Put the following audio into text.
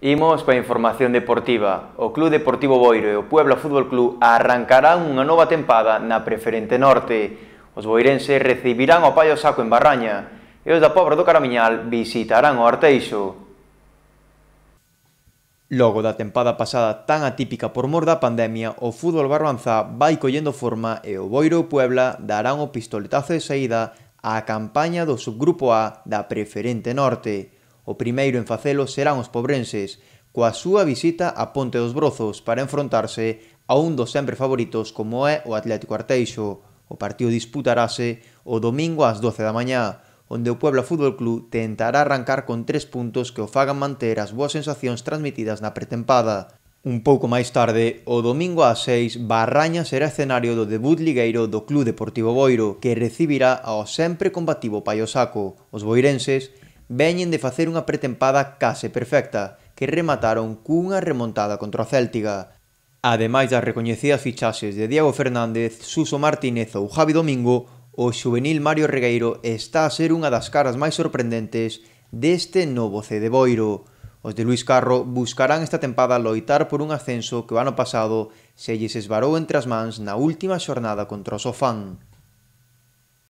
Imos coa información deportiva. O Club Deportivo Boiro e o Puebla Fútbol Club arrancarán unha nova tempada na Preferente Norte. Os boirenses recibirán o Paio Saco en Barraña e os da Pobra do Caramiñal visitarán o Arteixo. Logo da tempada pasada tan atípica por mor da pandemia, o fútbol barbanzá vai collendo forma e o Boiro Puebla darán o pistoletazo de saída á campaña do subgrupo A da Preferente Norte. O primeiro en facelo serán os pobrenses, coa súa visita a Ponte dos Brozos para enfrontarse a un dos sempre favoritos como é o Atlético Arteixo. O partido disputarase o domingo ás 12 da mañá, onde o Puebla Fútbol Club tentará arrancar con tres puntos que o fagan manter as boas sensacións transmitidas na pretempada. Un pouco máis tarde, o domingo ás 6, Barraña será escenario do debut ligueiro do Club Deportivo Boiro, que recibirá ao sempre combativo Paiosaco. Os boirenses veñen de facer unha pretempada case perfecta, que remataron cunha remontada contra a Céltiga. Ademais das recoñecidas fichaxes de Diego Fernández, Suso Martínez ou Javi Domingo, o xuvenil Mario Regueiro está a ser unha das caras máis sorprendentes deste novo de Boiro. Os de Luis Carro buscarán esta tempada loitar por un ascenso que o ano pasado se lles esbarou entre as mans na última xornada contra o Sofán.